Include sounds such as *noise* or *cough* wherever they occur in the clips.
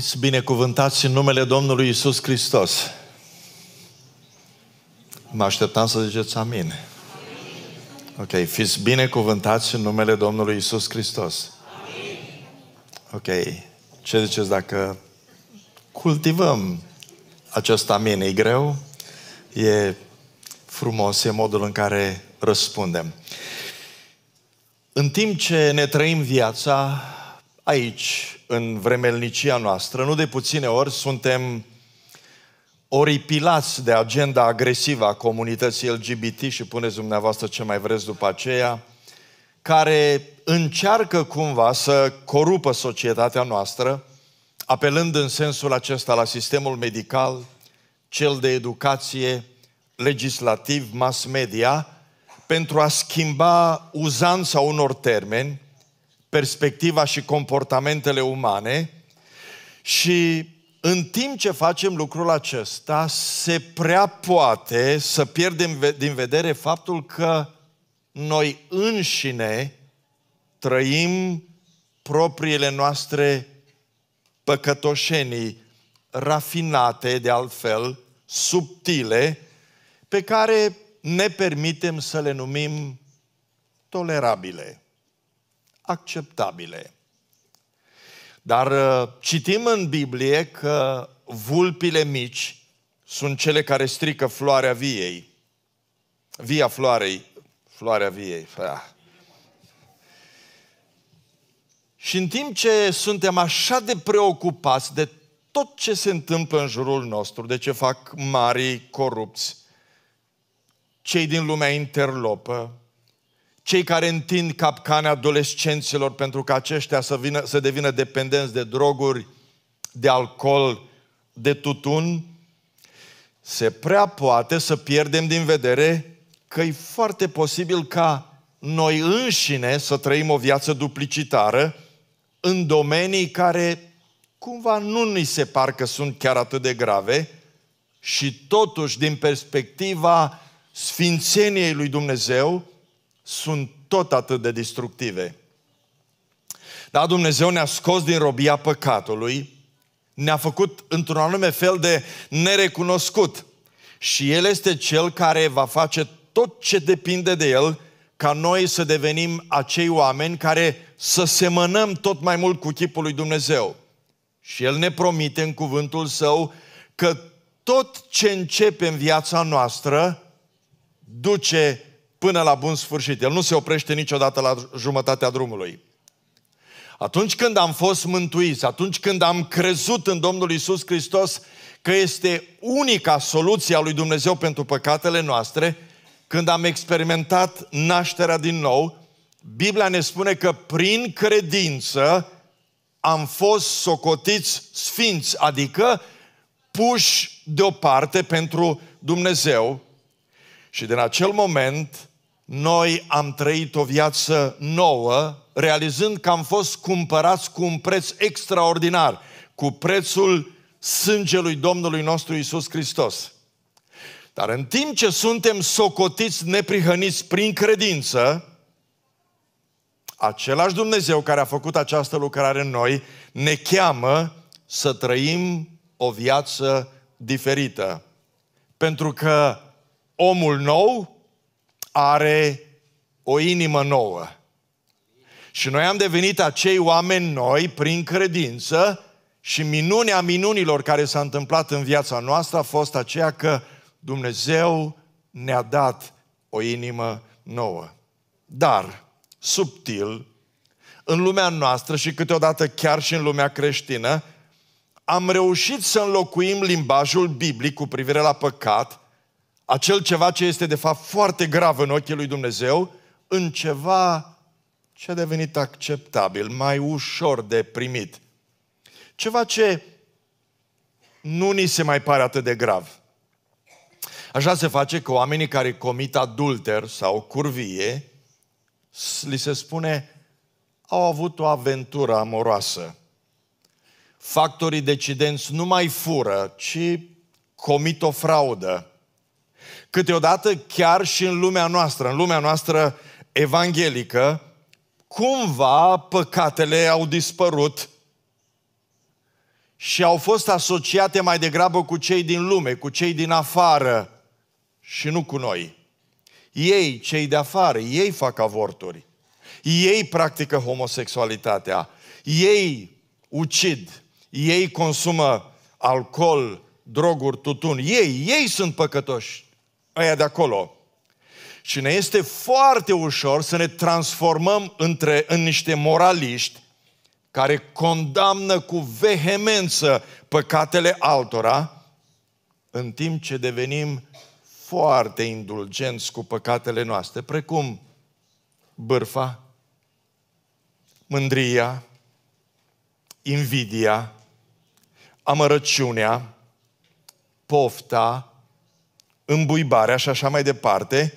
Fiți binecuvântați în numele Domnului Isus Hristos. Mă așteptam să ziceți amin. Ok, fiți binecuvântați în numele Domnului Isus Hristos. Ok, ce ziceți dacă cultivăm acest amin? E greu? E frumos? E modul în care răspundem. În timp ce ne trăim viața, aici, în vremelnicia noastră, nu de puține ori suntem oripilați de agenda agresivă a comunității LGBT și puneți dumneavoastră ce mai vreți după aceea, care încearcă cumva să corupă societatea noastră, apelând în sensul acesta la sistemul medical, cel de educație, legislativ, mass media, pentru a schimba uzanța unor termeni perspectiva și comportamentele umane și în timp ce facem lucrul acesta, se prea poate să pierdem din vedere faptul că noi înșine trăim propriile noastre păcătoșenii rafinate, de altfel, subtile, pe care ne permitem să le numim tolerabile acceptabile. Dar uh, citim în Biblie că vulpile mici sunt cele care strică floarea viei. Via floarei, floarea viei. Ah. Și în timp ce suntem așa de preocupați de tot ce se întâmplă în jurul nostru, de ce fac marii corupți, cei din lumea interlopă, cei care întind capcane adolescenților pentru că aceștia să, vină, să devină dependenți de droguri, de alcool, de tutun, se prea poate să pierdem din vedere că e foarte posibil ca noi înșine să trăim o viață duplicitară în domenii care cumva nu ni se par că sunt chiar atât de grave și totuși din perspectiva sfințeniei lui Dumnezeu, sunt tot atât de destructive. Da, Dumnezeu ne-a scos din robia păcatului, ne-a făcut într-un anume fel de nerecunoscut. Și El este Cel care va face tot ce depinde de El ca noi să devenim acei oameni care să semănăm tot mai mult cu chipul lui Dumnezeu. Și El ne promite în cuvântul Său că tot ce începe în viața noastră duce până la bun sfârșit. El nu se oprește niciodată la jumătatea drumului. Atunci când am fost mântuiți, atunci când am crezut în Domnul Isus Hristos că este unica soluție a lui Dumnezeu pentru păcatele noastre, când am experimentat nașterea din nou, Biblia ne spune că prin credință am fost socotiți sfinți, adică puși deoparte pentru Dumnezeu. Și din acel moment noi am trăit o viață nouă, realizând că am fost cumpărați cu un preț extraordinar, cu prețul sângelui Domnului nostru Isus Hristos. Dar în timp ce suntem socotiți neprihăniți prin credință, același Dumnezeu care a făcut această lucrare în noi ne cheamă să trăim o viață diferită. Pentru că omul nou are o inimă nouă. Și noi am devenit acei oameni noi prin credință și minunea minunilor care s-a întâmplat în viața noastră a fost aceea că Dumnezeu ne-a dat o inimă nouă. Dar, subtil, în lumea noastră și câteodată chiar și în lumea creștină, am reușit să înlocuim limbajul biblic cu privire la păcat acel ceva ce este de fapt foarte grav în ochii lui Dumnezeu, în ceva ce a devenit acceptabil, mai ușor de primit. Ceva ce nu ni se mai pare atât de grav. Așa se face că oamenii care comit adulter sau curvie, li se spune, au avut o aventură amoroasă. Factorii decidenți nu mai fură, ci comit o fraudă câteodată chiar și în lumea noastră, în lumea noastră evanghelică, cumva păcatele au dispărut și au fost asociate mai degrabă cu cei din lume, cu cei din afară și nu cu noi. Ei, cei de afară, ei fac avorturi. Ei practică homosexualitatea. Ei ucid. Ei consumă alcool, droguri, tutun. Ei, ei sunt păcătoși aia de acolo. Și ne este foarte ușor să ne transformăm între, în niște moraliști care condamnă cu vehemență păcatele altora, în timp ce devenim foarte indulgenți cu păcatele noastre, precum bârfa, mândria, invidia, amărăciunea, pofta, îmbuibarea și așa mai departe.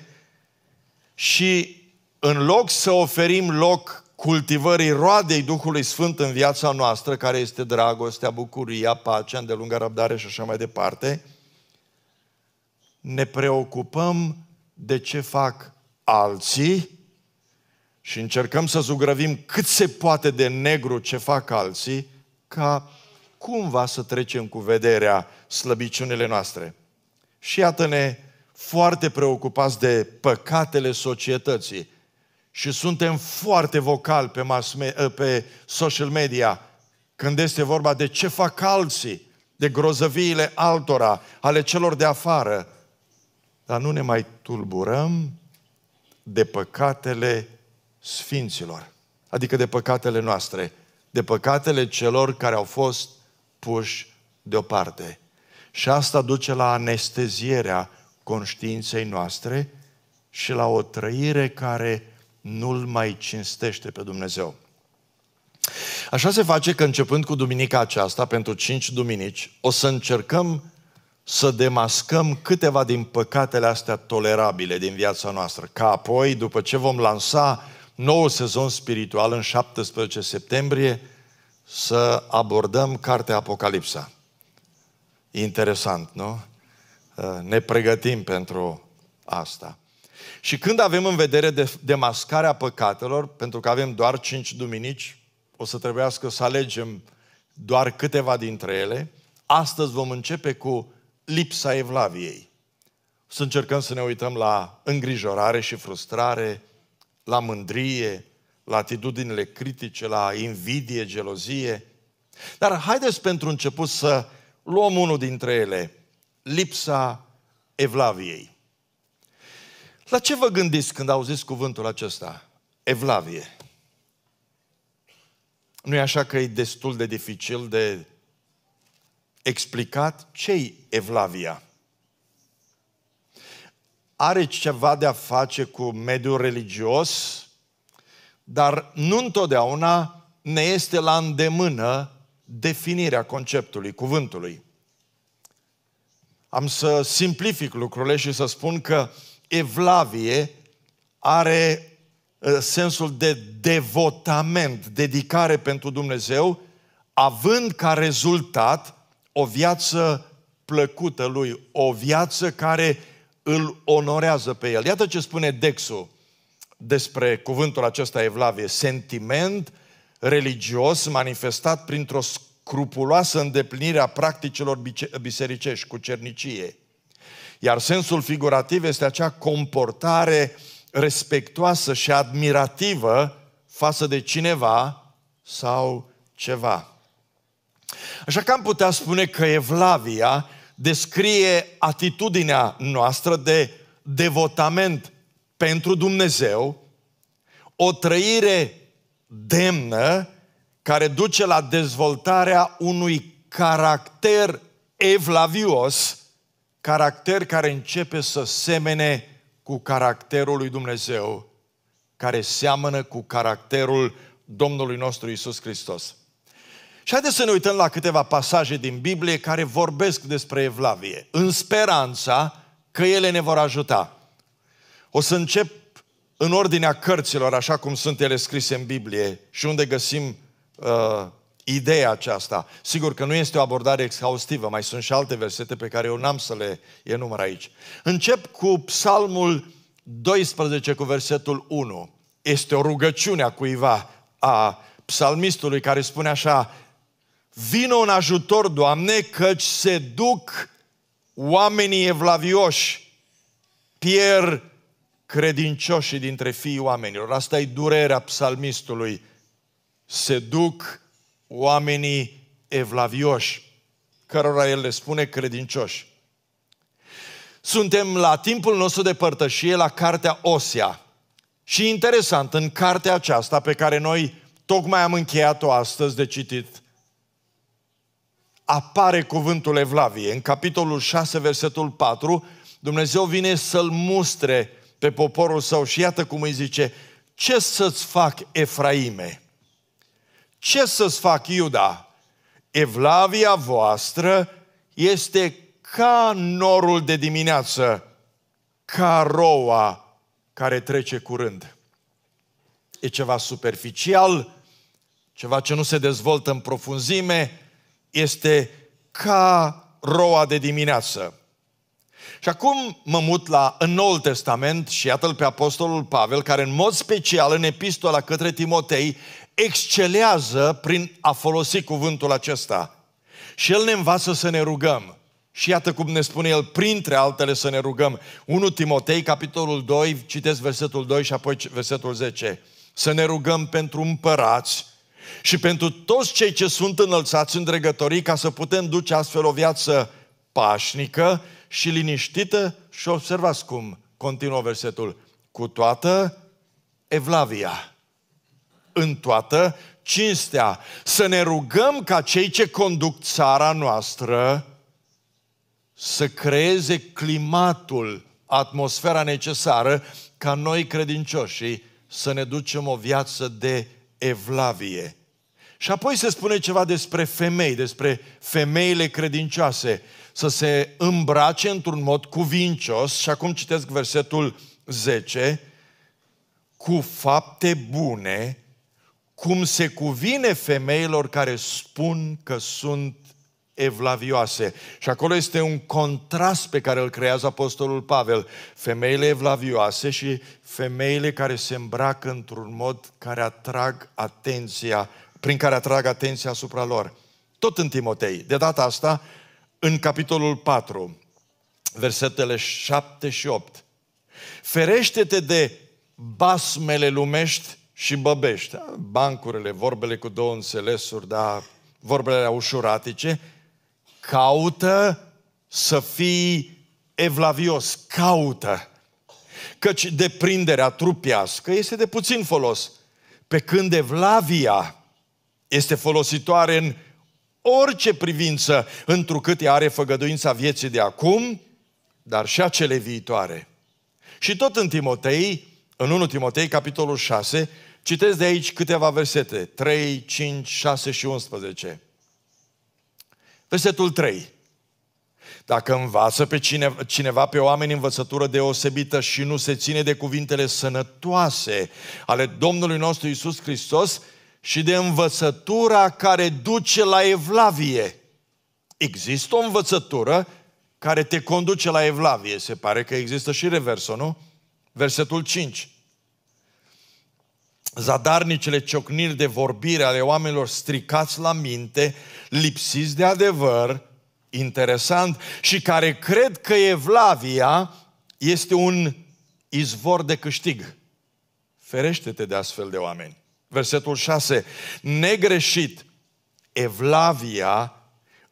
Și în loc să oferim loc cultivării roadei Duhului Sfânt în viața noastră, care este dragostea, bucuria, pacea, îndelungă răbdare și așa mai departe, ne preocupăm de ce fac alții și încercăm să zugrăvim cât se poate de negru ce fac alții, ca cumva să trecem cu vederea slăbiciunile noastre. Și iată-ne foarte preocupați de păcatele societății și suntem foarte vocal pe, mass me- ă, pe social media când este vorba de ce fac alții, de grozăviile altora, ale celor de afară. Dar nu ne mai tulburăm de păcatele sfinților, adică de păcatele noastre, de păcatele celor care au fost puși deoparte. Și asta duce la anestezierea conștiinței noastre și la o trăire care nu-L mai cinstește pe Dumnezeu. Așa se face că începând cu duminica aceasta, pentru cinci duminici, o să încercăm să demascăm câteva din păcatele astea tolerabile din viața noastră, ca apoi, după ce vom lansa nou sezon spiritual în 17 septembrie, să abordăm cartea Apocalipsa. Interesant, nu? Uh, ne pregătim pentru asta. Și când avem în vedere de demascarea păcatelor, pentru că avem doar cinci duminici, o să trebuiască să alegem doar câteva dintre ele, astăzi vom începe cu lipsa evlaviei. Să încercăm să ne uităm la îngrijorare și frustrare, la mândrie, la atitudinile critice, la invidie, gelozie. Dar haideți pentru început să Luăm unul dintre ele, lipsa evlaviei. La ce vă gândiți când auziți cuvântul acesta? Evlavie. nu e așa că e destul de dificil de explicat ce e evlavia? Are ceva de a face cu mediul religios, dar nu întotdeauna ne este la îndemână definirea conceptului, cuvântului am să simplific lucrurile și să spun că evlavie are uh, sensul de devotament, dedicare pentru Dumnezeu, având ca rezultat o viață plăcută lui, o viață care îl onorează pe el. Iată ce spune Dexu despre cuvântul acesta evlavie, sentiment religios manifestat printr-o scrupuloasă îndeplinire a practicilor bisericești cu cernicie. Iar sensul figurativ este acea comportare respectoasă și admirativă față de cineva sau ceva. Așa că am putea spune că Evlavia descrie atitudinea noastră de devotament pentru Dumnezeu, o trăire demnă care duce la dezvoltarea unui caracter evlavios, caracter care începe să semene cu caracterul lui Dumnezeu, care seamănă cu caracterul Domnului nostru Isus Hristos. Și haideți să ne uităm la câteva pasaje din Biblie care vorbesc despre evlavie, în speranța că ele ne vor ajuta. O să încep în ordinea cărților, așa cum sunt ele scrise în Biblie și unde găsim uh, ideea aceasta. Sigur că nu este o abordare exhaustivă, mai sunt și alte versete pe care eu n-am să le enumăr aici. Încep cu Psalmul 12 cu versetul 1. Este o rugăciune a cuiva, a psalmistului care spune așa, Vină un ajutor, Doamne, căci se duc oamenii evlavioși, pierd credincioșii dintre fiii oamenilor. Asta e durerea psalmistului se duc oamenii evlavioși, cărora el le spune credincioși. Suntem la timpul nostru de părtășie la cartea Osea. Și interesant, în cartea aceasta pe care noi tocmai am încheiat-o astăzi de citit, apare cuvântul Evlavie. În capitolul 6, versetul 4, Dumnezeu vine să-l mustre pe poporul său și iată cum îi zice, ce să-ți fac Efraime? Ce să-ți fac, Iuda? Evlavia voastră este ca norul de dimineață, ca roa care trece curând. E ceva superficial, ceva ce nu se dezvoltă în profunzime, este ca roa de dimineață. Și acum mă mut la în Noul Testament și iată-l pe Apostolul Pavel, care în mod special în epistola către Timotei excelează prin a folosi cuvântul acesta. Și El ne învață să ne rugăm. Și iată cum ne spune el, printre altele să ne rugăm. 1 Timotei, capitolul 2, citesc versetul 2 și apoi versetul 10. Să ne rugăm pentru împărați și pentru toți cei ce sunt înălțați în dregătorii ca să putem duce astfel o viață pașnică și liniștită și observați cum continuă versetul, cu toată evlavia în toată cinstea. Să ne rugăm ca cei ce conduc țara noastră să creeze climatul, atmosfera necesară ca noi credincioșii să ne ducem o viață de evlavie. Și apoi se spune ceva despre femei, despre femeile credincioase, să se îmbrace într-un mod cuvincios și acum citesc versetul 10, cu fapte bune cum se cuvine femeilor care spun că sunt evlavioase. Și acolo este un contrast pe care îl creează Apostolul Pavel. Femeile evlavioase și femeile care se îmbracă într-un mod care atrag atenția, prin care atrag atenția asupra lor. Tot în Timotei, de data asta, în capitolul 4, versetele 7 și 8. Ferește-te de basmele lumești și băbești. Bancurile, vorbele cu două înțelesuri, dar vorbele ușuratice, caută să fii evlavios, caută. Căci deprinderea trupească este de puțin folos, pe când evlavia este folositoare în orice privință, întrucât ea are făgăduința vieții de acum, dar și a cele viitoare. Și tot în Timotei, în 1 Timotei, capitolul 6, Citesc de aici câteva versete, 3, 5, 6 și 11. Versetul 3. Dacă învață pe cineva pe oameni învățătură deosebită și nu se ține de cuvintele sănătoase ale Domnului nostru Isus Hristos și de învățătura care duce la evlavie. Există o învățătură care te conduce la evlavie. Se pare că există și reversul, nu? Versetul 5 zadarnicele ciocniri de vorbire ale oamenilor stricați la minte, lipsiți de adevăr, interesant, și care cred că Evlavia este un izvor de câștig. Ferește-te de astfel de oameni. Versetul 6. Negreșit, Evlavia,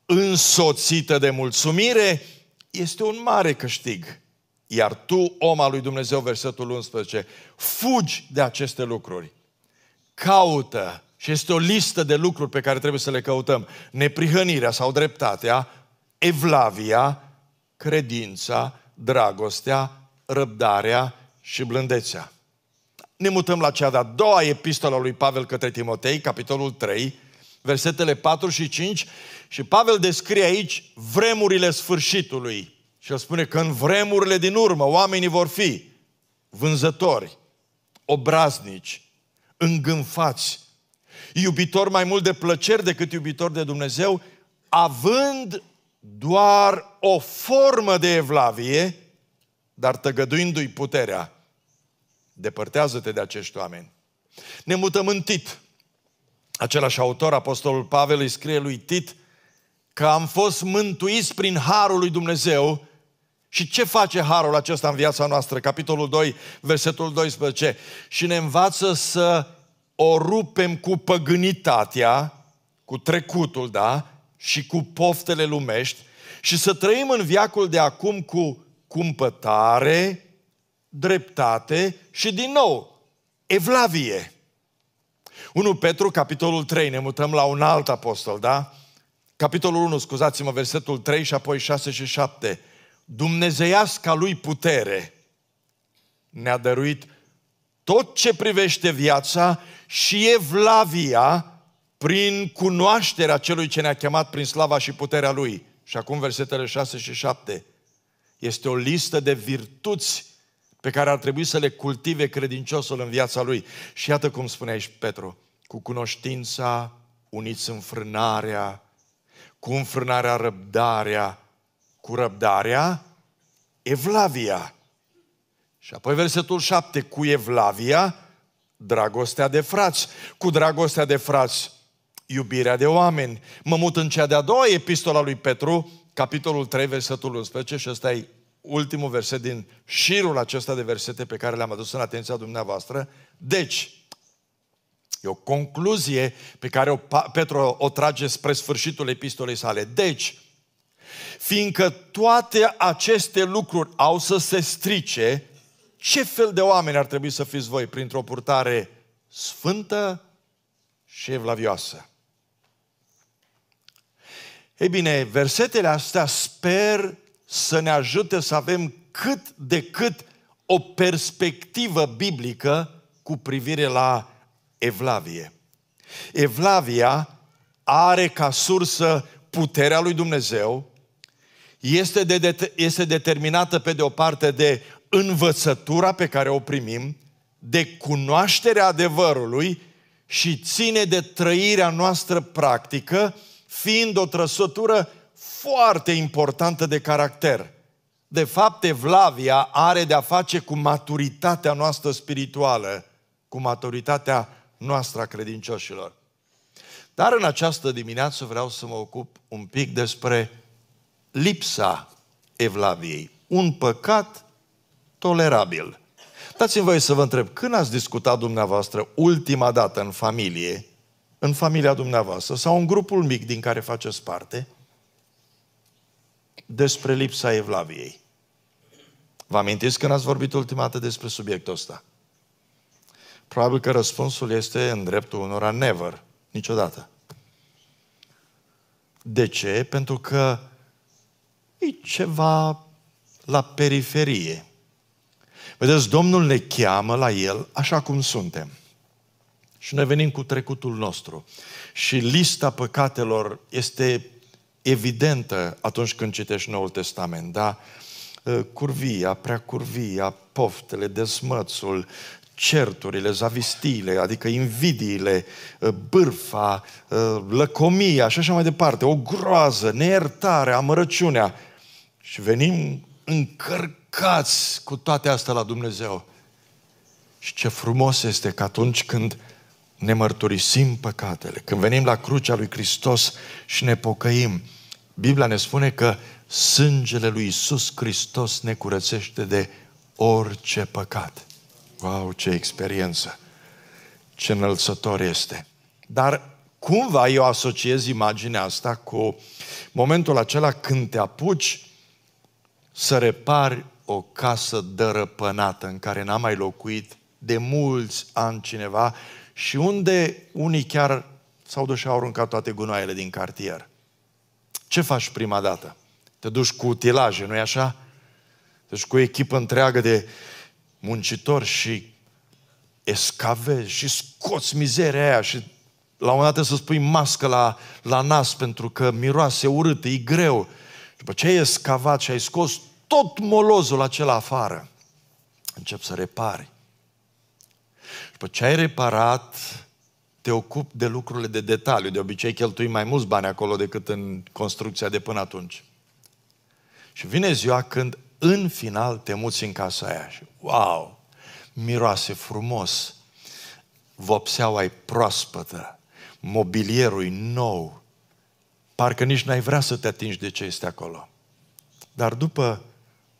însoțită de mulțumire, este un mare câștig. Iar tu, om al lui Dumnezeu, versetul 11, fugi de aceste lucruri. Caută, și este o listă de lucruri pe care trebuie să le căutăm, neprihănirea sau dreptatea, evlavia, credința, dragostea, răbdarea și blândețea. Ne mutăm la cea de-a doua epistola lui Pavel către Timotei, capitolul 3, versetele 4 și 5 și Pavel descrie aici vremurile sfârșitului. Și el spune că în vremurile din urmă oamenii vor fi vânzători, obraznici, îngânfați, iubitori mai mult de plăceri decât iubitori de Dumnezeu, având doar o formă de evlavie, dar tăgăduindu-i puterea. Depărtează-te de acești oameni. Ne mutăm în Tit. Același autor, Apostolul Pavel, îi scrie lui Tit că am fost mântuiți prin Harul lui Dumnezeu și ce face harul acesta în viața noastră? Capitolul 2, versetul 12. Și ne învață să o rupem cu păgânitatea, cu trecutul, da, și cu poftele lumești și să trăim în viacul de acum cu cumpătare, dreptate și din nou, evlavie. 1 Petru, capitolul 3, ne mutăm la un alt apostol, da? Capitolul 1, scuzați-mă, versetul 3 și apoi 6 și 7 dumnezeiasca lui putere, ne-a dăruit tot ce privește viața și evlavia prin cunoașterea celui ce ne-a chemat prin slava și puterea lui. Și acum versetele 6 și 7. Este o listă de virtuți pe care ar trebui să le cultive credinciosul în viața lui. Și iată cum spune aici Petru, cu cunoștința uniți frânarea, cu înfrânarea răbdarea, cu răbdarea, evlavia. Și apoi versetul 7, cu evlavia, dragostea de frați. Cu dragostea de frați, iubirea de oameni. Mă mut în cea de-a doua epistola lui Petru, capitolul 3, versetul 11, și ăsta e ultimul verset din șirul acesta de versete pe care le-am adus în atenția dumneavoastră. Deci, E o concluzie pe care o, Petru o trage spre sfârșitul epistolei sale. Deci, Fiindcă toate aceste lucruri au să se strice, ce fel de oameni ar trebui să fiți voi printr-o purtare sfântă și evlavioasă? Ei bine, versetele astea sper să ne ajute să avem cât de cât o perspectivă biblică cu privire la Evlavie. Evlavia are ca sursă puterea lui Dumnezeu, este, de, este determinată pe de o parte de învățătura pe care o primim, de cunoașterea adevărului și ține de trăirea noastră practică, fiind o trăsătură foarte importantă de caracter. De fapt, Evlavia are de-a face cu maturitatea noastră spirituală, cu maturitatea noastră a credincioșilor. Dar în această dimineață vreau să mă ocup un pic despre lipsa evlaviei. Un păcat tolerabil. Dați-mi voi să vă întreb, când ați discutat dumneavoastră ultima dată în familie, în familia dumneavoastră sau în grupul mic din care faceți parte, despre lipsa evlaviei? Vă amintiți când ați vorbit ultima dată despre subiectul ăsta? Probabil că răspunsul este în dreptul unora never, niciodată. De ce? Pentru că e ceva la periferie. Vedeți, Domnul ne cheamă la El așa cum suntem. Și noi venim cu trecutul nostru. Și lista păcatelor este evidentă atunci când citești Noul Testament, da? Ă, curvia, prea curvia, poftele, desmățul, certurile, zavistiile, adică invidiile, ă, bârfa, ă, lăcomia și așa mai departe, o groază, neiertare, amărăciunea. Și venim încărcați cu toate astea la Dumnezeu. Și ce frumos este că atunci când ne mărturisim păcatele, când venim la crucea lui Hristos și ne pocăim, Biblia ne spune că sângele lui Isus Hristos ne curățește de orice păcat. Wow, ce experiență! Ce înălțător este! Dar cumva eu asociez imaginea asta cu momentul acela când te apuci să repari o casă dărăpânată în care n-a mai locuit de mulți ani cineva și unde unii chiar s-au dus și au aruncat toate gunoaiele din cartier. Ce faci prima dată? Te duci cu utilaje, nu-i așa? Deci cu o echipă întreagă de muncitori și escavezi și scoți mizeria aia și la un dat să spui mască la, la nas pentru că miroase urât, e greu. După ce ai escavat și ai scos tot molozul acela afară, încep să repari. Și după ce ai reparat, te ocupi de lucrurile de detaliu. De obicei cheltui mai mulți bani acolo decât în construcția de până atunci. Și vine ziua când în final te muți în casa aia și wow, miroase frumos, vopseaua e proaspătă, mobilierul e nou, parcă nici n-ai vrea să te atingi de ce este acolo. Dar după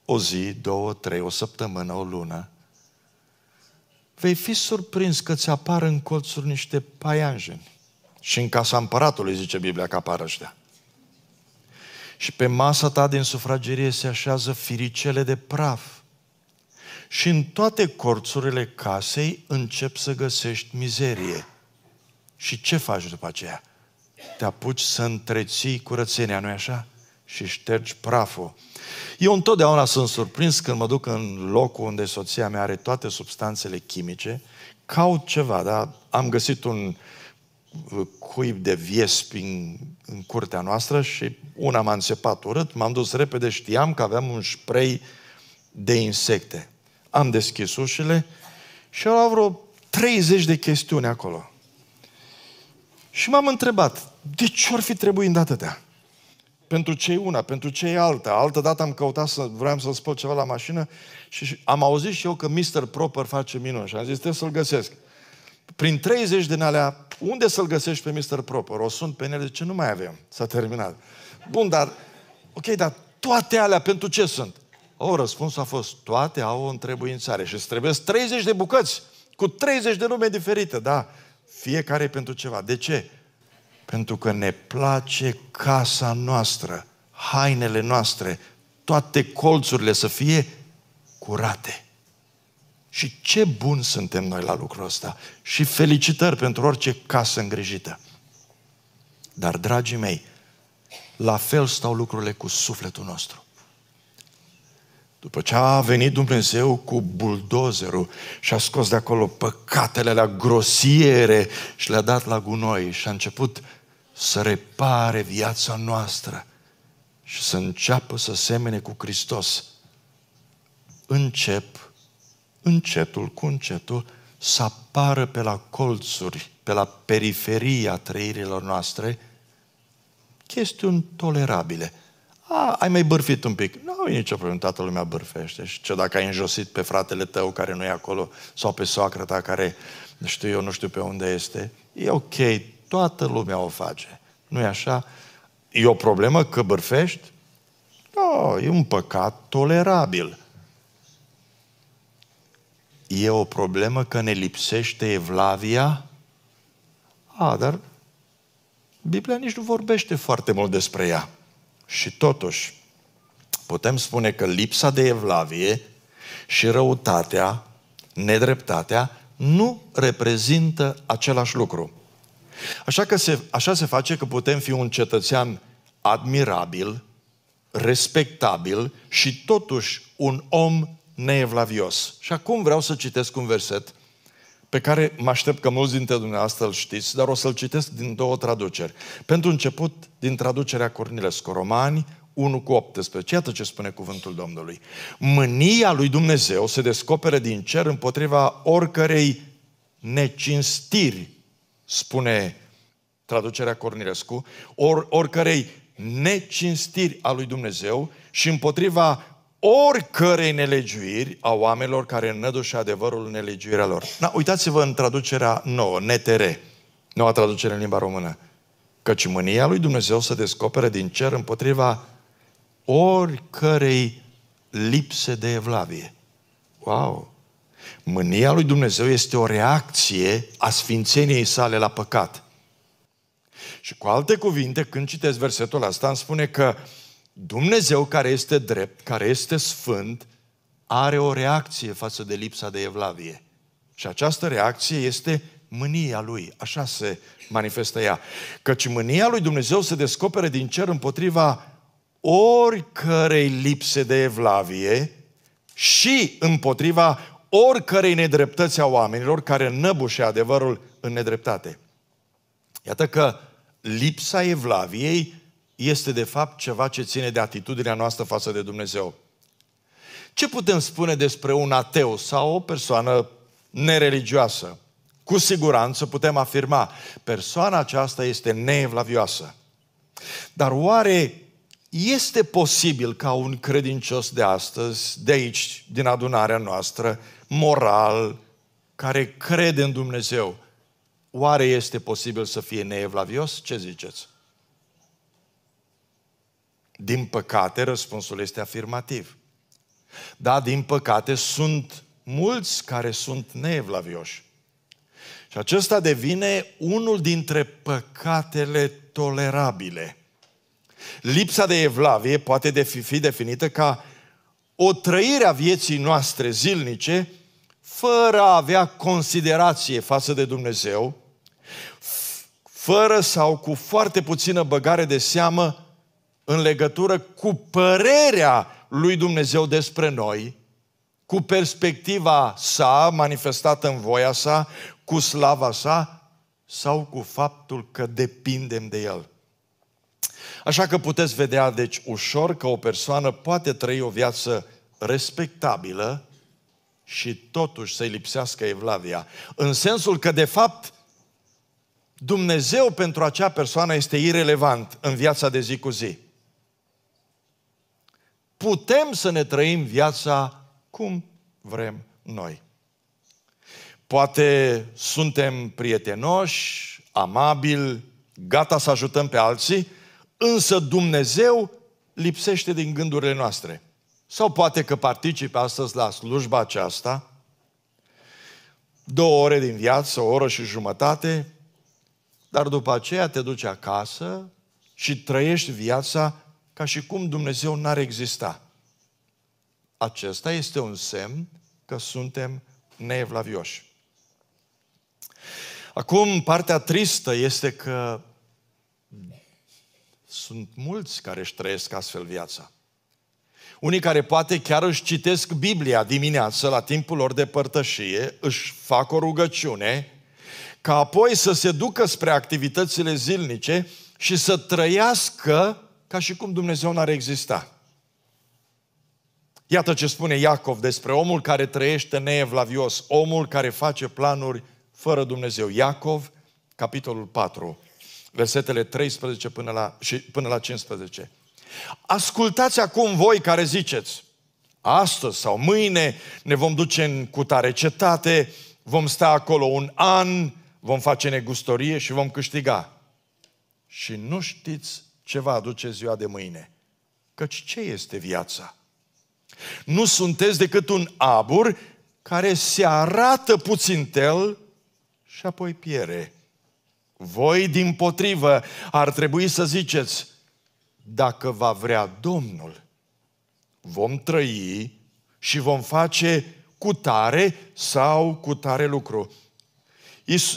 o zi, două, trei, o săptămână, o lună, vei fi surprins că ți apar în colțuri niște paianjeni. Și în casa împăratului, zice Biblia, că apar ăștia. Și pe masa ta din sufragerie se așează firicele de praf. Și în toate corțurile casei încep să găsești mizerie. Și ce faci după aceea? Te apuci să întreții curățenia, nu-i așa? Și ștergi praful eu întotdeauna sunt surprins când mă duc în locul unde soția mea are toate substanțele chimice, caut ceva, dar am găsit un uh, cuib de viespi în, în curtea noastră și una m-a înțepat urât, m-am dus repede, știam că aveam un spray de insecte. Am deschis ușile și au vreo 30 de chestiuni acolo. Și m-am întrebat, de ce ar fi trebuit de atâtea? Pentru ce una, pentru ce alta. Altă dată am căutat să vreau să spăl ceva la mașină și am auzit și eu că Mr. Proper face minuni și am zis, trebuie să-l găsesc. Prin 30 din alea, unde să-l găsești pe Mr. Proper? O sunt pe el, Ce nu mai avem, s-a terminat. Bun, dar, ok, dar toate alea pentru ce sunt? O, răspunsul a fost, toate au o întrebuințare și îți trebuie 30 de bucăți cu 30 de nume diferite, da? Fiecare pentru ceva. De ce? Pentru că ne place casa noastră, hainele noastre, toate colțurile să fie curate. Și ce bun suntem noi la lucrul ăsta. Și felicitări pentru orice casă îngrijită. Dar, dragii mei, la fel stau lucrurile cu sufletul nostru. După ce a venit Dumnezeu cu buldozerul și a scos de acolo păcatele la grosiere și le-a dat la gunoi și a început să repare viața noastră și să înceapă să semene cu Hristos. Încep, încetul cu încetul, să apară pe la colțuri, pe la periferia trăirilor noastre, chestiuni tolerabile. A, ai mai bârfit un pic. Nu e nicio problemă, toată lumea bârfește. Și ce dacă ai înjosit pe fratele tău care nu e acolo sau pe soacra ta care știu eu, nu știu pe unde este, e ok, Toată lumea o face. nu e așa? E o problemă că bârfești? Nu, da, no, e un păcat tolerabil. E o problemă că ne lipsește evlavia? A, dar Biblia nici nu vorbește foarte mult despre ea. Și totuși, putem spune că lipsa de evlavie și răutatea, nedreptatea, nu reprezintă același lucru. Așa, că se, așa se face că putem fi un cetățean admirabil, respectabil și totuși un om neevlavios. Și acum vreau să citesc un verset pe care mă aștept că mulți dintre dumneavoastră îl știți, dar o să-l citesc din două traduceri. Pentru început, din traducerea Cornilescu, Romani 1 cu 18. Iată ce spune cuvântul Domnului. Mânia lui Dumnezeu se descopere din cer împotriva oricărei necinstiri spune traducerea Cornilescu, or, oricărei necinstiri a lui Dumnezeu și împotriva oricărei nelegiuiri a oamenilor care înnădușe adevărul nelegiuirea lor. Na, uitați-vă în traducerea nouă, NTR, noua traducere în limba română. Căci mânia lui Dumnezeu se descoperă din cer împotriva oricărei lipse de evlavie. Wow! Mânia lui Dumnezeu este o reacție a sfințeniei sale la păcat. Și cu alte cuvinte, când citesc versetul ăsta, îmi spune că Dumnezeu care este drept, care este sfânt, are o reacție față de lipsa de evlavie. Și această reacție este mânia lui. Așa se manifestă ea. Căci mânia lui Dumnezeu se descopere din cer împotriva oricărei lipse de evlavie și împotriva oricărei nedreptăți a oamenilor care năbușe adevărul în nedreptate. Iată că lipsa evlaviei este de fapt ceva ce ține de atitudinea noastră față de Dumnezeu. Ce putem spune despre un ateu sau o persoană nereligioasă? Cu siguranță putem afirma, persoana aceasta este neevlavioasă. Dar oare este posibil ca un credincios de astăzi, de aici, din adunarea noastră, moral, care crede în Dumnezeu, oare este posibil să fie neevlavios? Ce ziceți? Din păcate, răspunsul este afirmativ. Da, din păcate, sunt mulți care sunt neevlavioși. Și acesta devine unul dintre păcatele tolerabile. Lipsa de evlavie poate fi definită ca o trăire a vieții noastre zilnice fără a avea considerație față de Dumnezeu, fără sau cu foarte puțină băgare de seamă în legătură cu părerea lui Dumnezeu despre noi, cu perspectiva sa manifestată în voia sa, cu slava sa sau cu faptul că depindem de el. Așa că puteți vedea, deci, ușor că o persoană poate trăi o viață respectabilă și totuși să-i lipsească evlavia. În sensul că, de fapt, Dumnezeu pentru acea persoană este irelevant în viața de zi cu zi. Putem să ne trăim viața cum vrem noi. Poate suntem prietenoși, amabili, gata să ajutăm pe alții, însă Dumnezeu lipsește din gândurile noastre. Sau poate că participe astăzi la slujba aceasta, două ore din viață, o oră și jumătate, dar după aceea te duci acasă și trăiești viața ca și cum Dumnezeu n-ar exista. Acesta este un semn că suntem neevlavioși. Acum, partea tristă este că sunt mulți care își trăiesc astfel viața. Unii care poate chiar își citesc Biblia dimineață la timpul lor de părtășie, își fac o rugăciune, ca apoi să se ducă spre activitățile zilnice și să trăiască ca și cum Dumnezeu n-ar exista. Iată ce spune Iacov despre omul care trăiește neevlavios, omul care face planuri fără Dumnezeu. Iacov, capitolul 4, versetele 13 până la, și, până la 15. Ascultați acum voi care ziceți, astăzi sau mâine ne vom duce în cutare cetate, vom sta acolo un an, vom face negustorie și vom câștiga. Și nu știți ce va aduce ziua de mâine. Căci ce este viața? Nu sunteți decât un abur care se arată puțin tel și apoi piere. Voi, din potrivă, ar trebui să ziceți, dacă va vrea Domnul, vom trăi și vom face cu tare sau cu tare lucru.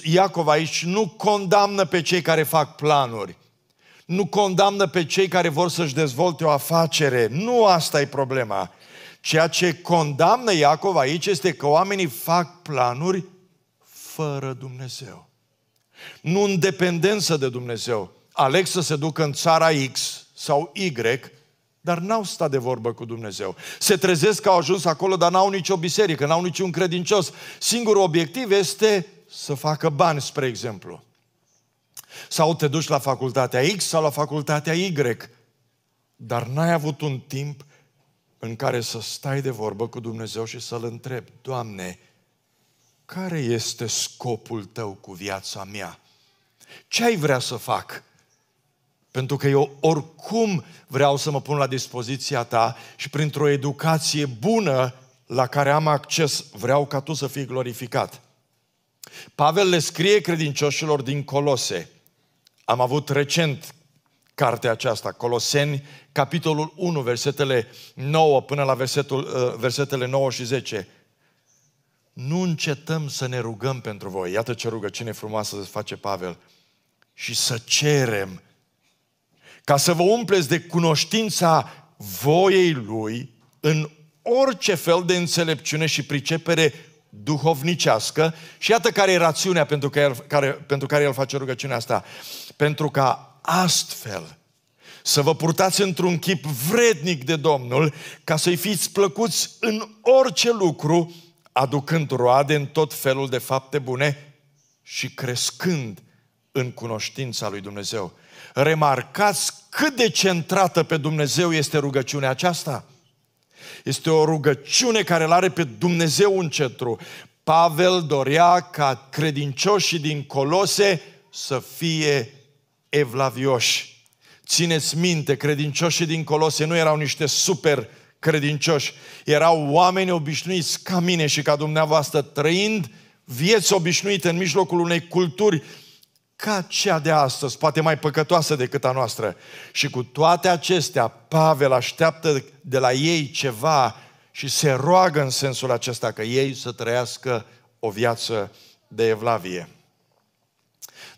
Iacov aici nu condamnă pe cei care fac planuri, nu condamnă pe cei care vor să-și dezvolte o afacere. Nu asta e problema. Ceea ce condamnă Iacov aici este că oamenii fac planuri fără Dumnezeu nu în dependență de Dumnezeu. Aleg să se ducă în țara X sau Y, dar n-au stat de vorbă cu Dumnezeu. Se trezesc că au ajuns acolo, dar n-au nicio biserică, n-au niciun credincios. Singurul obiectiv este să facă bani, spre exemplu. Sau te duci la facultatea X sau la facultatea Y, dar n-ai avut un timp în care să stai de vorbă cu Dumnezeu și să-L întrebi, Doamne, care este scopul tău cu viața mea? Ce ai vrea să fac? Pentru că eu oricum vreau să mă pun la dispoziția ta și printr-o educație bună la care am acces, vreau ca tu să fii glorificat. Pavel le scrie credincioșilor din Colose. Am avut recent cartea aceasta, Coloseni, capitolul 1, versetele 9 până la versetul, eh, versetele 9 și 10 nu încetăm să ne rugăm pentru voi. Iată ce rugăciune frumoasă face Pavel. Și să cerem ca să vă umpleți de cunoștința voiei Lui în orice fel de înțelepciune și pricepere duhovnicească și iată care e rațiunea pentru care, el, care, pentru care el face rugăciunea asta. Pentru ca astfel să vă purtați într-un chip vrednic de Domnul, ca să-i fiți plăcuți în orice lucru, aducând roade în tot felul de fapte bune și crescând în cunoștința lui Dumnezeu. Remarcați cât de centrată pe Dumnezeu este rugăciunea aceasta. Este o rugăciune care îl are pe Dumnezeu în centru. Pavel dorea ca credincioșii din Colose să fie evlavioși. Țineți minte, credincioșii din Colose nu erau niște super credincioși. Erau oameni obișnuiți ca mine și ca dumneavoastră, trăind vieți obișnuite în mijlocul unei culturi ca cea de astăzi, poate mai păcătoasă decât a noastră. Și cu toate acestea, Pavel așteaptă de la ei ceva și se roagă în sensul acesta că ei să trăiască o viață de evlavie.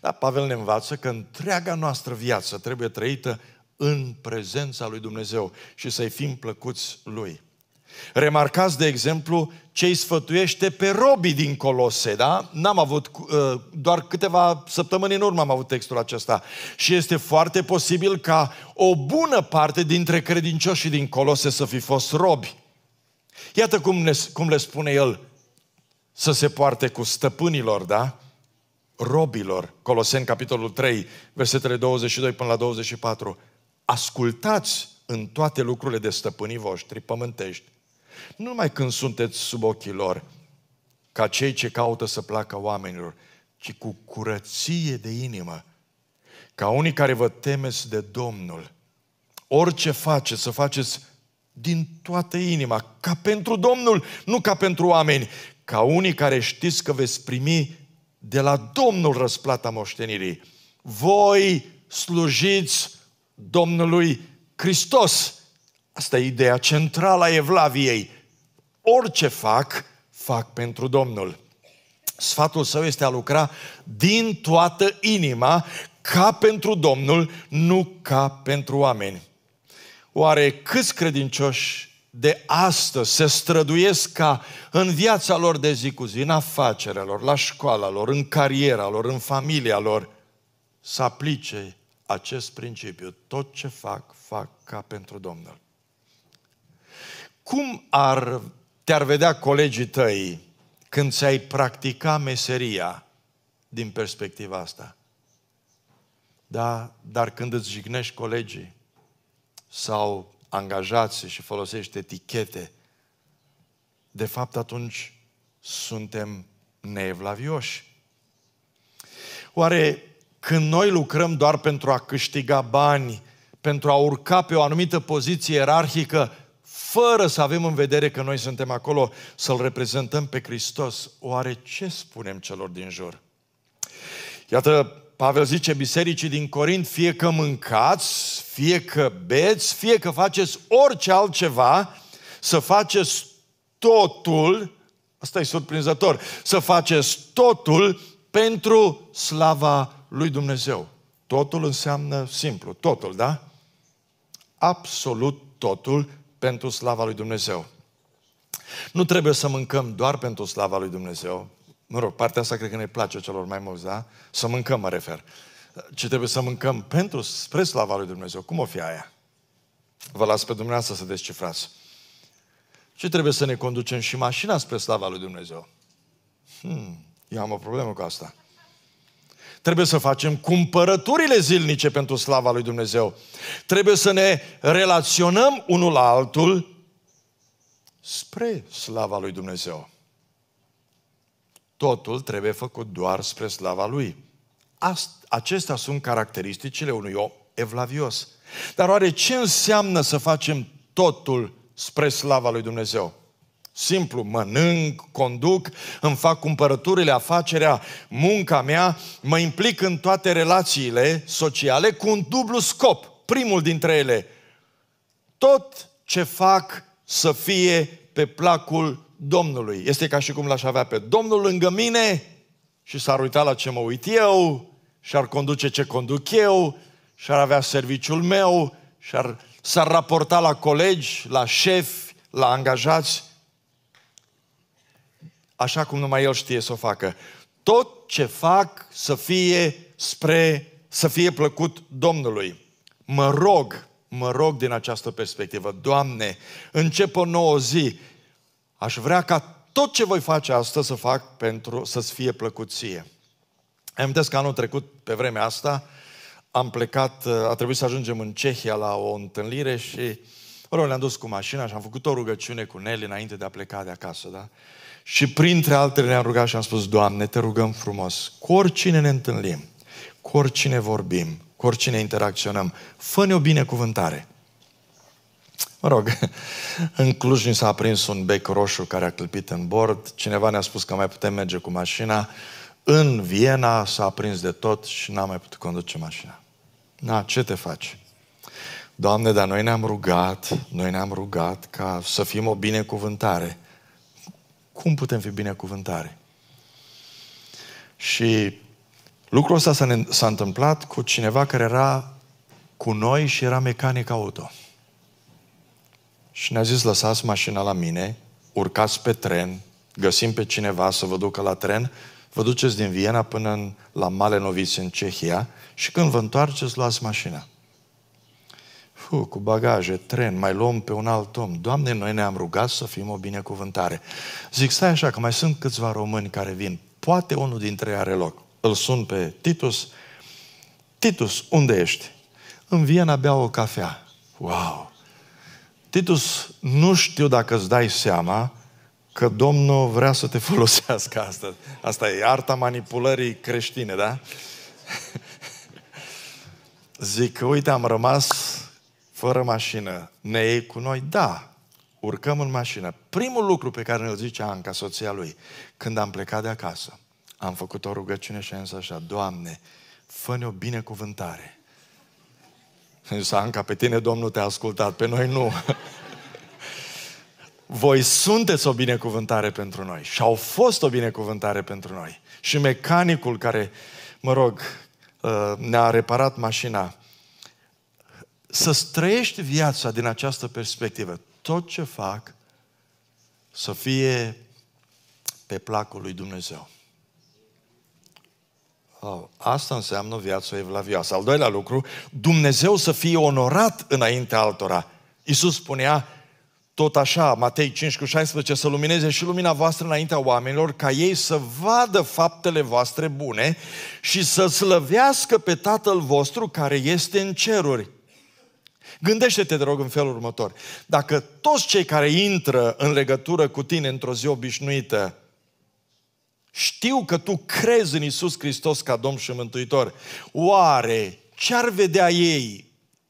Dar Pavel ne învață că întreaga noastră viață trebuie trăită în prezența lui Dumnezeu și să-i fim plăcuți lui. Remarcați, de exemplu, ce îi sfătuiește pe robi din Colose, da? N-am avut, ă, doar câteva săptămâni în urmă am avut textul acesta. Și este foarte posibil ca o bună parte dintre credincioșii din Colose să fi fost robi. Iată cum, ne, cum le spune el să se poarte cu stăpânilor, da? Robilor. Coloseni, capitolul 3, versetele 22 până la 24 ascultați în toate lucrurile de stăpânii voștri pământești, nu numai când sunteți sub ochii lor, ca cei ce caută să placă oamenilor, ci cu curăție de inimă, ca unii care vă temeți de Domnul. Orice faceți, să faceți din toată inima, ca pentru Domnul, nu ca pentru oameni, ca unii care știți că veți primi de la Domnul răsplata moștenirii. Voi slujiți Domnului Hristos. Asta e ideea centrală a Evlaviei. Orice fac, fac pentru Domnul. Sfatul său este a lucra din toată inima, ca pentru Domnul, nu ca pentru oameni. Oare câți credincioși de astăzi se străduiesc ca în viața lor de zi cu zi, în afacerea lor, la școala lor, în cariera lor, în familia lor, să aplice acest principiu. Tot ce fac, fac ca pentru Domnul. Cum ar, te-ar vedea colegii tăi când ți-ai practica meseria din perspectiva asta? Da, dar când îți jignești colegii sau angajații și folosești etichete, de fapt atunci suntem neevlavioși. Oare când noi lucrăm doar pentru a câștiga bani, pentru a urca pe o anumită poziție ierarhică, fără să avem în vedere că noi suntem acolo să-L reprezentăm pe Hristos, oare ce spunem celor din jur? Iată, Pavel zice bisericii din Corint, fie că mâncați, fie că beți, fie că faceți orice altceva, să faceți totul, asta e surprinzător, să faceți totul pentru slava lui Dumnezeu. Totul înseamnă simplu, totul, da? Absolut totul pentru slava lui Dumnezeu. Nu trebuie să mâncăm doar pentru slava lui Dumnezeu. Mă rog, partea asta cred că ne place celor mai mulți, da? Să mâncăm, mă refer. ce trebuie să mâncăm pentru, spre slava lui Dumnezeu. Cum o fi aia? Vă las pe dumneavoastră să descifrați. Ce trebuie să ne conducem și mașina spre slava lui Dumnezeu. Hmm, eu am o problemă cu asta. Trebuie să facem cumpărăturile zilnice pentru slava lui Dumnezeu. Trebuie să ne relaționăm unul la altul spre slava lui Dumnezeu. Totul trebuie făcut doar spre slava lui. Acestea sunt caracteristicile unui om evlavios. Dar oare ce înseamnă să facem totul spre slava lui Dumnezeu? Simplu, mănânc, conduc, îmi fac cumpărăturile, afacerea, munca mea, mă implic în toate relațiile sociale cu un dublu scop. Primul dintre ele, tot ce fac să fie pe placul Domnului. Este ca și cum l-aș avea pe Domnul lângă mine și s-ar uita la ce mă uit eu și ar conduce ce conduc eu și ar avea serviciul meu și ar, s-ar raporta la colegi, la șefi, la angajați așa cum numai El știe să o facă. Tot ce fac să fie spre, să fie plăcut Domnului. Mă rog, mă rog din această perspectivă, Doamne, încep o nouă zi. Aș vrea ca tot ce voi face astăzi să fac pentru să-ți fie plăcut ție. Am că anul trecut, pe vremea asta, am plecat, uh, a trebuit să ajungem în Cehia la o întâlnire și, mă rog, ne-am dus cu mașina și am făcut o rugăciune cu Nelly înainte de a pleca de acasă, da? Și printre altele ne-am rugat și am spus, Doamne, te rugăm frumos, cu oricine ne întâlnim, cu oricine vorbim, cu oricine interacționăm, fă-ne o binecuvântare. Mă rog, *laughs* în Cluj ni s-a aprins un bec roșu care a clipit în bord, cineva ne-a spus că mai putem merge cu mașina, în Viena s-a aprins de tot și n-am mai putut conduce mașina. Na, ce te faci? Doamne, dar noi ne-am rugat, noi ne-am rugat ca să fim o binecuvântare. Cum putem fi binecuvântare? Și lucrul ăsta s-a, ne, s-a întâmplat cu cineva care era cu noi și era mecanic auto. Și ne-a zis, lăsați mașina la mine, urcați pe tren, găsim pe cineva să vă ducă la tren, vă duceți din Viena până în, la Malenovice, în Cehia, și când vă întoarceți, luați mașina tu cu bagaje, tren, mai luăm pe un alt om. Doamne, noi ne-am rugat să fim o binecuvântare. Zic, stai așa, că mai sunt câțiva români care vin. Poate unul dintre ei are loc. Îl sun pe Titus. Titus, unde ești? În Viena bea o cafea. Wow! Titus, nu știu dacă îți dai seama că Domnul vrea să te *laughs* folosească asta. Asta e arta manipulării creștine, da? *laughs* Zic, uite, am rămas fără mașină, ne iei cu noi? Da, urcăm în mașină. Primul lucru pe care îl zice Anca, soția lui, când am plecat de acasă, am făcut o rugăciune și am zis așa, Doamne, fă-ne o binecuvântare. Zis, Anca, pe tine Domnul te-a ascultat, pe noi nu. *laughs* Voi sunteți o binecuvântare pentru noi și au fost o binecuvântare pentru noi. Și mecanicul care, mă rog, uh, ne-a reparat mașina, să trăiești viața din această perspectivă. Tot ce fac să fie pe placul lui Dumnezeu. Oh, asta înseamnă viața evlavioasă. Al doilea lucru, Dumnezeu să fie onorat înaintea altora. Iisus spunea tot așa, Matei 5 cu 16, să lumineze și lumina voastră înaintea oamenilor, ca ei să vadă faptele voastre bune și să slăvească pe Tatăl vostru care este în ceruri. Gândește-te, te rog, în felul următor. Dacă toți cei care intră în legătură cu tine într-o zi obișnuită știu că tu crezi în Isus Hristos ca Domn și Mântuitor, oare ce ar vedea ei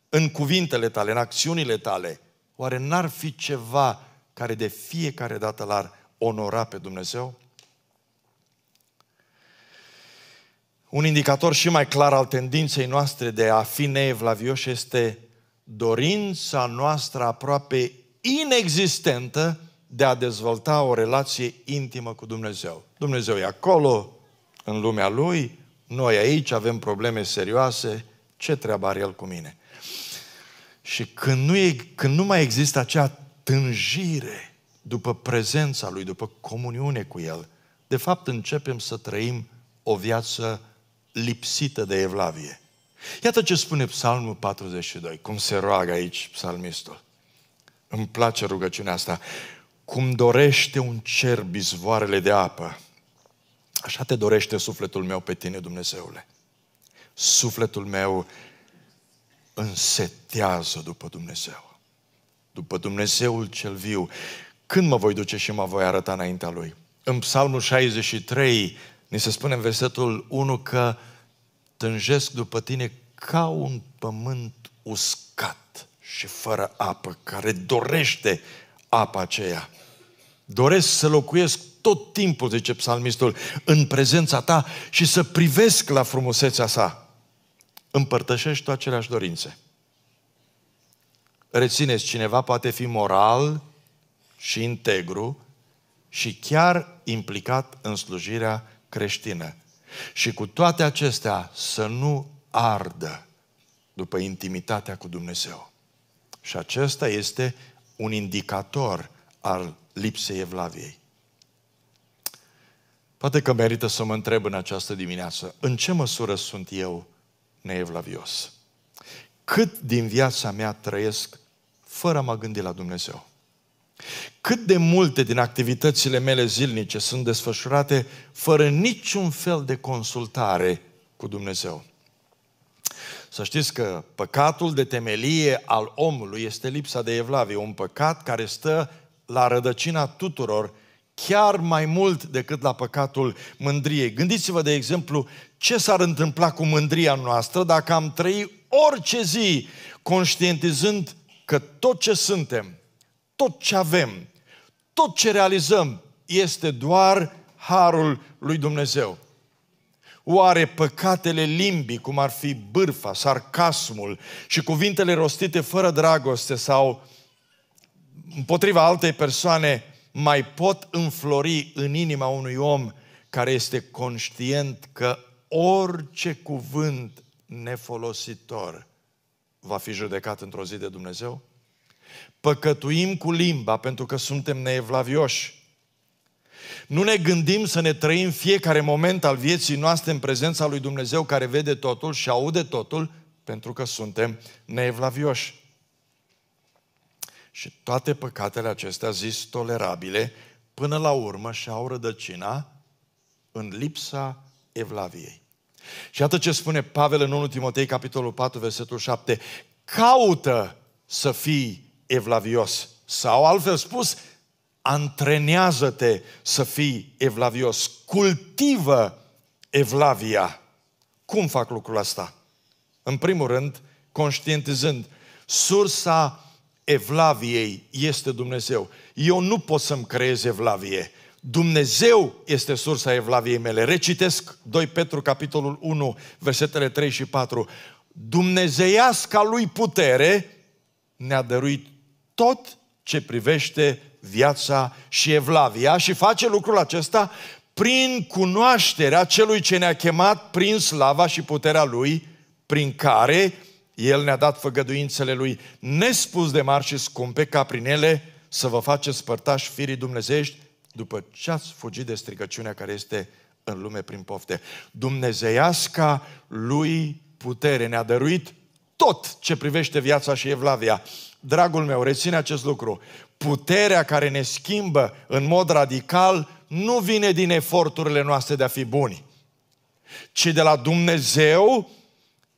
în cuvintele tale, în acțiunile tale? Oare n-ar fi ceva care de fiecare dată l-ar onora pe Dumnezeu? Un indicator și mai clar al tendinței noastre de a fi neevlavioși este dorința noastră aproape inexistentă de a dezvolta o relație intimă cu Dumnezeu. Dumnezeu e acolo, în lumea Lui, noi aici avem probleme serioase, ce treabă are El cu mine? Și când nu, e, când nu mai există acea tânjire după prezența Lui, după comuniune cu El, de fapt începem să trăim o viață lipsită de evlavie. Iată ce spune Psalmul 42, cum se roagă aici psalmistul. Îmi place rugăciunea asta. Cum dorește un cer bizvoarele de apă, așa te dorește sufletul meu pe tine, Dumnezeule. Sufletul meu însetează după Dumnezeu. După Dumnezeul cel viu. Când mă voi duce și mă voi arăta înaintea Lui? În Psalmul 63 ni se spune în versetul 1 că Tânjesc după tine ca un pământ uscat și fără apă, care dorește apa aceea. Doresc să locuiesc tot timpul, zice psalmistul, în prezența ta și să privesc la frumusețea sa. Împărtășești tu aceleași dorințe. Rețineți, cineva poate fi moral și integru și chiar implicat în slujirea creștină. Și cu toate acestea să nu ardă după intimitatea cu Dumnezeu. Și acesta este un indicator al lipsei evlaviei. Poate că merită să mă întreb în această dimineață, în ce măsură sunt eu neevlavios? Cât din viața mea trăiesc fără a mă gândi la Dumnezeu? Cât de multe din activitățile mele zilnice sunt desfășurate fără niciun fel de consultare cu Dumnezeu. Să știți că păcatul de temelie al omului este lipsa de evlavie, un păcat care stă la rădăcina tuturor, chiar mai mult decât la păcatul mândriei. Gândiți-vă, de exemplu, ce s-ar întâmpla cu mândria noastră dacă am trăi orice zi conștientizând că tot ce suntem, tot ce avem, tot ce realizăm, este doar harul lui Dumnezeu. Oare păcatele limbii, cum ar fi bârfa, sarcasmul și cuvintele rostite fără dragoste sau împotriva altei persoane, mai pot înflori în inima unui om care este conștient că orice cuvânt nefolositor va fi judecat într-o zi de Dumnezeu? Păcătuim cu limba pentru că suntem neevlavioși. Nu ne gândim să ne trăim fiecare moment al vieții noastre în prezența lui Dumnezeu care vede totul și aude totul pentru că suntem neevlavioși. Și toate păcatele acestea zis tolerabile, până la urmă și-au rădăcina în lipsa evlaviei. Și iată ce spune Pavel în 1 Timotei, capitolul 4, versetul 7. Caută să fii evlavios. Sau altfel spus, antrenează-te să fii evlavios. Cultivă evlavia. Cum fac lucrul ăsta? În primul rând, conștientizând, sursa evlaviei este Dumnezeu. Eu nu pot să-mi creez evlavie. Dumnezeu este sursa evlaviei mele. Recitesc 2 Petru, capitolul 1, versetele 3 și 4. Dumnezeiasca lui putere ne-a dăruit tot ce privește viața și evlavia și face lucrul acesta prin cunoașterea celui ce ne-a chemat prin slava și puterea lui, prin care el ne-a dat făgăduințele lui nespus de mari și scumpe, ca prin ele să vă faceți părtași firii dumnezeiești după ce ați fugit de stricăciunea care este în lume prin pofte. Dumnezeiasca lui putere ne-a dăruit tot ce privește viața și evlavia dragul meu, reține acest lucru, puterea care ne schimbă în mod radical nu vine din eforturile noastre de a fi buni, ci de la Dumnezeu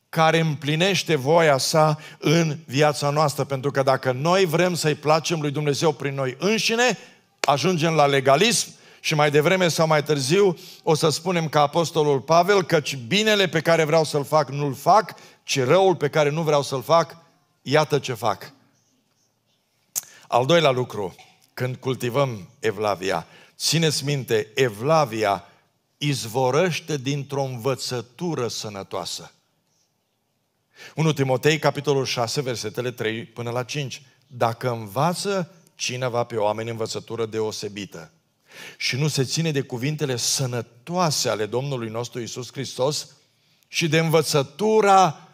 care împlinește voia sa în viața noastră. Pentru că dacă noi vrem să-i placem lui Dumnezeu prin noi înșine, ajungem la legalism și mai devreme sau mai târziu o să spunem ca Apostolul Pavel căci binele pe care vreau să-l fac nu-l fac, ci răul pe care nu vreau să-l fac, iată ce fac. Al doilea lucru, când cultivăm Evlavia, țineți minte, Evlavia izvorăște dintr-o învățătură sănătoasă. 1 Timotei, capitolul 6, versetele 3 până la 5. Dacă învață cineva pe oameni învățătură deosebită și nu se ține de cuvintele sănătoase ale Domnului nostru Isus Hristos și de învățătura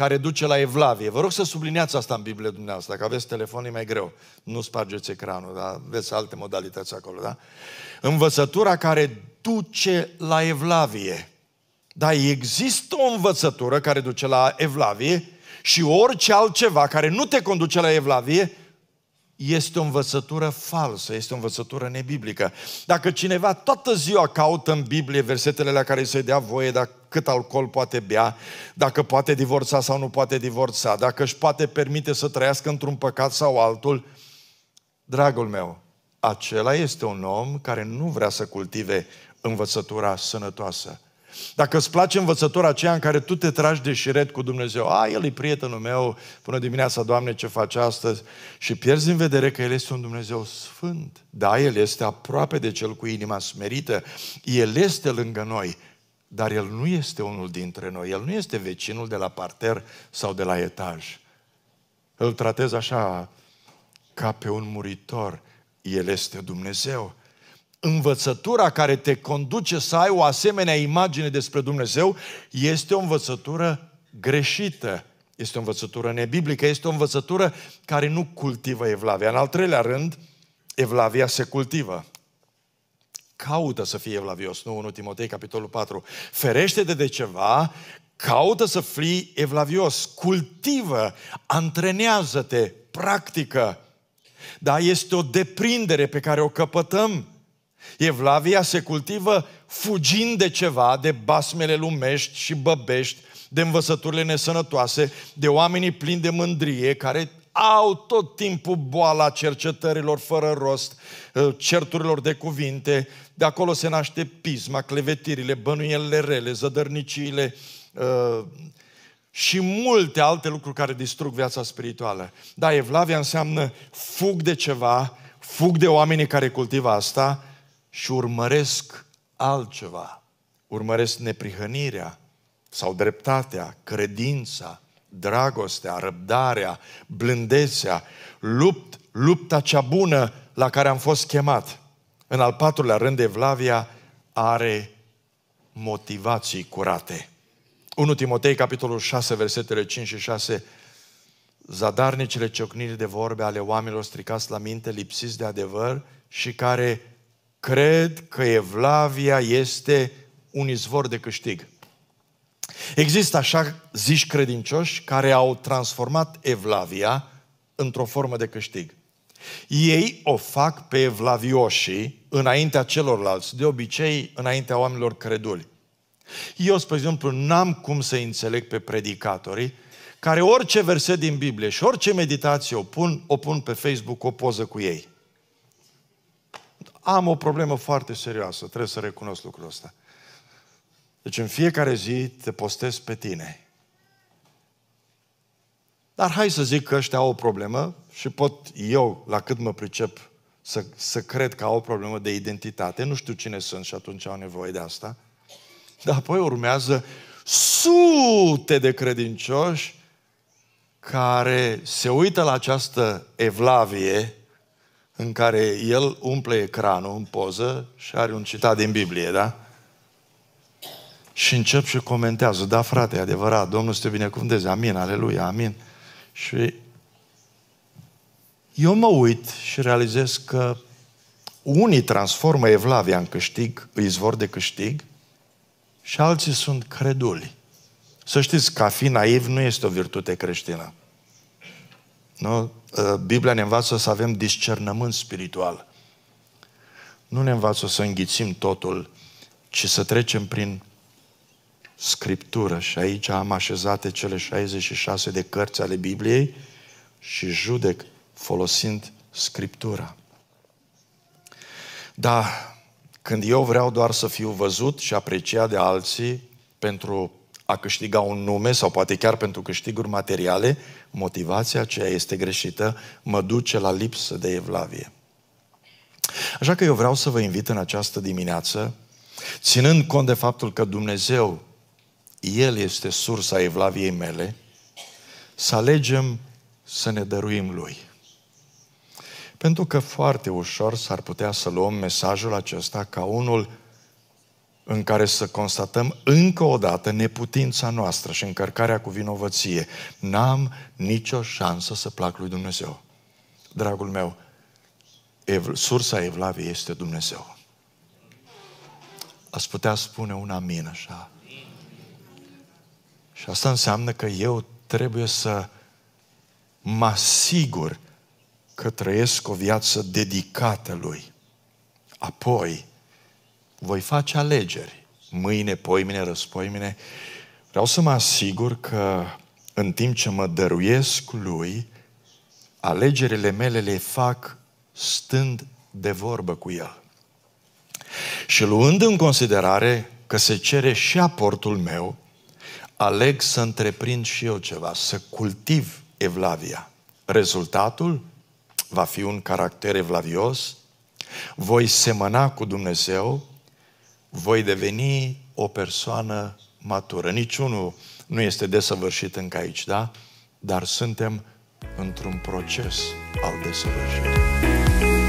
care duce la evlavie. Vă rog să subliniați asta în Biblie dumneavoastră. Dacă aveți telefon, e mai greu. Nu spargeți ecranul, dar veți alte modalități acolo, da? Învățătura care duce la evlavie. Dar există o învățătură care duce la evlavie și orice altceva care nu te conduce la evlavie este o învățătură falsă, este o învățătură nebiblică. Dacă cineva toată ziua caută în Biblie versetele la care să-i dea voie, dacă cât alcool poate bea, dacă poate divorța sau nu poate divorța, dacă își poate permite să trăiască într-un păcat sau altul, dragul meu, acela este un om care nu vrea să cultive învățătura sănătoasă. Dacă îți place învățătura aceea în care tu te tragi de șiret cu Dumnezeu, a, el e prietenul meu, până dimineața, Doamne, ce faci astăzi? Și pierzi în vedere că El este un Dumnezeu sfânt. Da, El este aproape de Cel cu inima smerită. El este lângă noi, dar El nu este unul dintre noi. El nu este vecinul de la parter sau de la etaj. Îl tratez așa ca pe un muritor. El este Dumnezeu învățătura care te conduce să ai o asemenea imagine despre Dumnezeu este o învățătură greșită. Este o învățătură nebiblică, este o învățătură care nu cultivă evlavia. În al treilea rând, evlavia se cultivă. Caută să fie evlavios, nu 1 Timotei, capitolul 4. Ferește-te de ceva, caută să fii evlavios, cultivă, antrenează-te, practică. Da, este o deprindere pe care o căpătăm Evlavia se cultivă fugind de ceva, de basmele lumești și băbești, de învățăturile nesănătoase, de oamenii plini de mândrie care au tot timpul boala cercetărilor fără rost, ă, certurilor de cuvinte. De acolo se naște pisma, clevetirile, bănuielile rele, zădărniciile ă, și multe alte lucruri care distrug viața spirituală. Da, Evlavia înseamnă fug de ceva, fug de oamenii care cultivă asta, și urmăresc altceva, urmăresc neprihănirea sau dreptatea, credința, dragostea, răbdarea, blândețea, lupt, lupta cea bună la care am fost chemat. În al patrulea rând, Evlavia are motivații curate. 1 Timotei, capitolul 6, versetele 5 și 6, zadarnicile ciocniri de vorbe ale oamenilor stricați la minte, lipsiți de adevăr și care Cred că Evlavia este un izvor de câștig. Există așa ziși credincioși care au transformat Evlavia într-o formă de câștig. Ei o fac pe evlavioșii înaintea celorlalți, de obicei înaintea oamenilor creduli. Eu, spre exemplu, n-am cum să înțeleg pe predicatorii care orice verset din Biblie și orice meditație o pun, o pun pe Facebook o poză cu ei. Am o problemă foarte serioasă, trebuie să recunosc lucrul ăsta. Deci în fiecare zi te postez pe tine. Dar hai să zic că ăștia au o problemă și pot eu, la cât mă pricep, să, să cred că au o problemă de identitate. Nu știu cine sunt și atunci au nevoie de asta. Dar apoi urmează sute de credincioși care se uită la această evlavie în care el umple ecranul în poză și are un citat din Biblie, da? Și încep și comentează, da frate, e adevărat, Domnul să te binecuvânteze, amin, aleluia, amin. Și eu mă uit și realizez că unii transformă Evlavia în câștig, izvor de câștig, și alții sunt creduli. Să știți, că fi naiv nu este o virtute creștină. Nu? Uh, Biblia ne învață să avem discernământ spiritual. Nu ne învață să înghițim totul, ci să trecem prin Scriptură. Și aici am așezate cele 66 de cărți ale Bibliei și judec folosind Scriptura. Dar când eu vreau doar să fiu văzut și apreciat de alții pentru a câștiga un nume sau poate chiar pentru câștiguri materiale, motivația aceea este greșită, mă duce la lipsă de evlavie. Așa că eu vreau să vă invit în această dimineață, ținând cont de faptul că Dumnezeu, El este sursa evlaviei mele, să alegem să ne dăruim Lui. Pentru că foarte ușor s-ar putea să luăm mesajul acesta ca unul în care să constatăm încă o dată neputința noastră și încărcarea cu vinovăție. N-am nicio șansă să plac lui Dumnezeu. Dragul meu, ev- sursa evlaviei este Dumnezeu. Ați putea spune un amin așa. Și asta înseamnă că eu trebuie să mă asigur că trăiesc o viață dedicată lui. Apoi, voi face alegeri. Mâine, poimine, răspoimine. Vreau să mă asigur că în timp ce mă dăruiesc lui, alegerile mele le fac stând de vorbă cu el. Și luând în considerare că se cere și aportul meu, aleg să întreprind și eu ceva, să cultiv Evlavia. Rezultatul va fi un caracter evlavios, voi semăna cu Dumnezeu, voi deveni o persoană matură. Niciunul nu este desăvârșit încă aici, da? Dar suntem într-un proces al desăvârșirii.